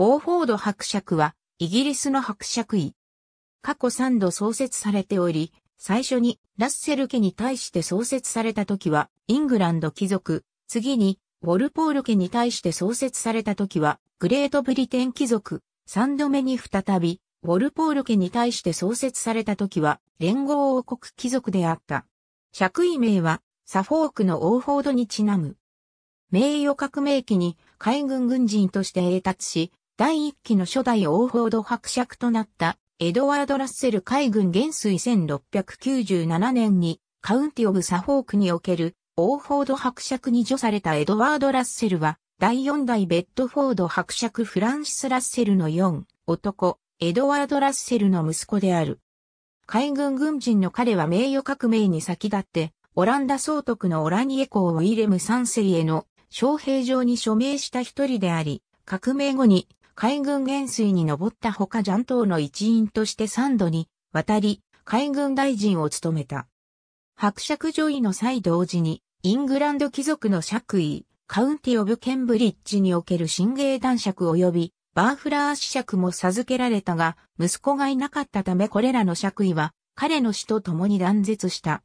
オーフォード伯爵は、イギリスの伯爵位。過去3度創設されており、最初にラッセル家に対して創設された時は、イングランド貴族、次に、ウォルポール家に対して創設された時は、グレートブリテン貴族、3度目に再び、ウォルポール家に対して創設された時は、連合王国貴族であった。爵位名は、サフォークのオーフォードにちなむ。名誉革命期に海軍軍人として栄達し、第1期の初代オーォード伯爵となったエドワード・ラッセル海軍元帥1697年にカウンティ・オブ・サフォークにおけるーフォード伯爵に除されたエドワード・ラッセルは第4代ベッドフォード伯爵フランシス・ラッセルの4男エドワード・ラッセルの息子である。海軍軍人の彼は名誉革命に先立ってオランダ総督のオラニエ公ウィレム3世への将兵状に署名した一人であり、革命後に海軍元帥に上ったほか残党の一員として三度に渡り、海軍大臣を務めた。伯爵女位の際同時に、イングランド貴族の爵位、カウンティ・オブ・ケンブリッジにおける新芸男爵及びバーフラー子爵も授けられたが、息子がいなかったためこれらの爵位は彼の死と共に断絶した。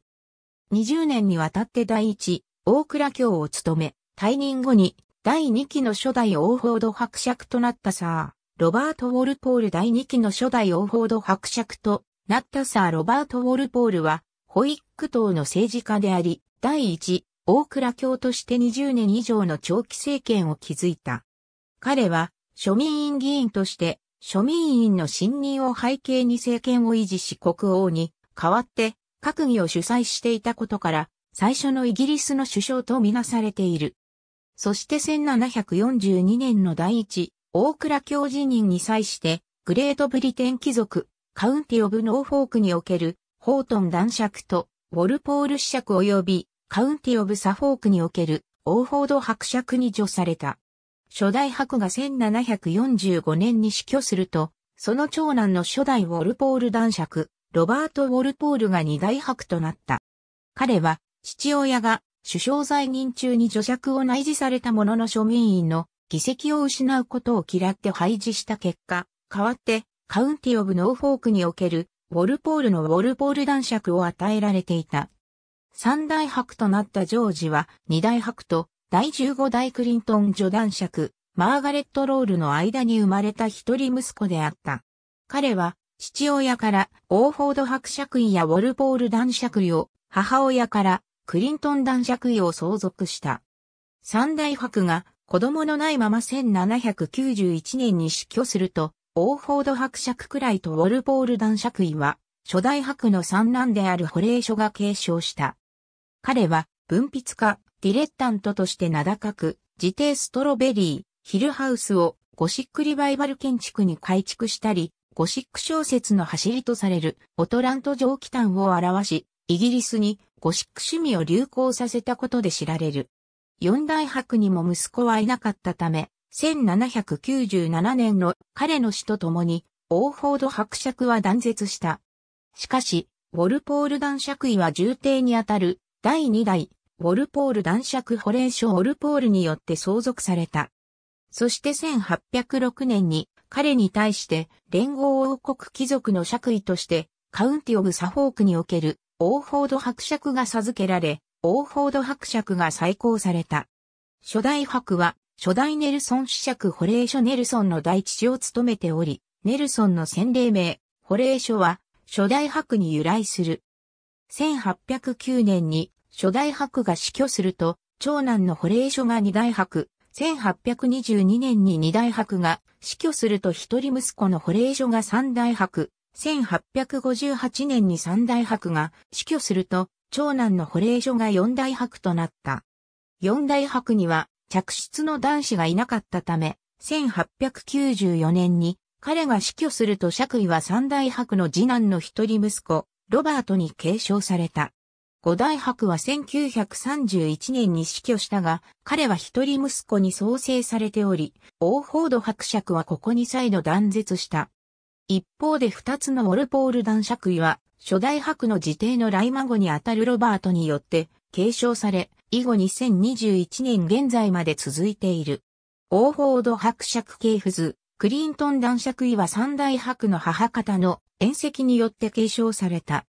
20年にわたって第一、大倉卿を務め、退任後に第2期の初代オーフォード伯爵となったサー、ロバート・ウォルポール第2期の初代オーフォード伯爵となったサー・ロバート・ウォルポールは、ホイック党の政治家であり、第1、大倉教として20年以上の長期政権を築いた。彼は、庶民院議員として、庶民院の信任を背景に政権を維持し国王に代わって閣議を主催していたことから、最初のイギリスの首相とみなされている。そして1742年の第一、大倉教授任に際して、グレートブリテン貴族、カウンティ・オブ・ノーフォークにおける、ホートン男爵と、ウォルポール子爵及び、カウンティ・オブ・サフォークにおける、オーフォード伯爵に除された。初代伯が1745年に死去すると、その長男の初代ウォルポール男爵、ロバート・ウォルポールが二代伯となった。彼は、父親が首相在任中に女爵を内示されたものの庶民院の議席を失うことを嫌って廃止した結果、代わってカウンティオブノーフォークにおけるウォルポールのウォルポール男爵を与えられていた。三大伯となったジョージは二大伯と第15代クリントン女男爵、マーガレット・ロールの間に生まれた一人息子であった。彼は父親からオーフォード伯爵位やウォルポール男爵位を母親からクリントン男爵位を相続した。三大伯が子供のないまま1791年に死去すると、オーフォード伯爵くらいとウォルポール男爵位は、初代伯の三男である保冷所が継承した。彼は、文筆家、ディレッタントとして名高く、自邸ストロベリー、ヒルハウスをゴシックリバイバル建築に改築したり、ゴシック小説の走りとされるオトラント蒸気炭を表し、イギリスにゴシック趣味を流行させたことで知られる。四大伯にも息子はいなかったため、1797年の彼の死と共に、オーフォード伯爵は断絶した。しかし、ウォルポール男爵位は重帝にあたる第二代、ウォルポール男爵保連所ウォルポールによって相続された。そして1806年に彼に対して連合王国貴族の爵位としてカウンティオブサフォークにおけるオーォード伯爵が授けられ、オーォード伯爵が再興された。初代伯は、初代ネルソン子爵保冷所ネルソンの大父を務めており、ネルソンの洗礼名、保冷所は、初代伯に由来する。1809年に、初代伯が死去すると、長男の保冷所が二代伯、1822年に二代伯が死去すると一人息子の保冷所が三代伯、1858年に三大博が死去すると、長男の保冷所が四大博となった。四大博には着室の男子がいなかったため、1894年に彼が死去すると爵位は三大博の次男の一人息子、ロバートに継承された。五大博は1931年に死去したが、彼は一人息子に創生されており、オーフォード伯爵はここに再度断絶した。一方で二つのウォルポール男爵位は、初代白の自邸の来孫にあたるロバートによって継承され、以後2021年現在まで続いている。オーフォード伯爵系譜図、クリントン男爵位は三大伯の母方の遠石によって継承された。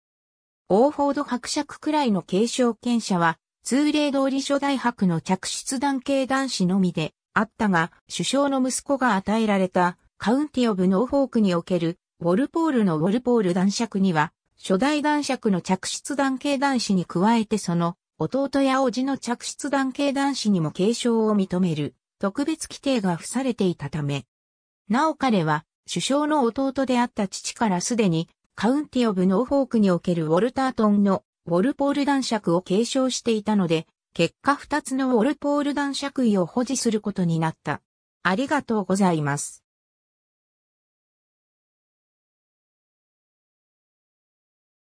オーフォード伯爵くらいの継承権者は、通例通り初代伯の嫡出男系男子のみであったが、首相の息子が与えられたカウンティオブノーフォークにおける、ウォルポールのウォルポール男爵には、初代男爵の着出男系男子に加えてその、弟や叔父の着出男系男子にも継承を認める、特別規定が付されていたため。なお彼は、首相の弟であった父からすでに、カウンティオブノーフォークにおけるウォルタートンのウォルポール男爵を継承していたので、結果二つのウォルポール男爵位を保持することになった。ありがとうございます。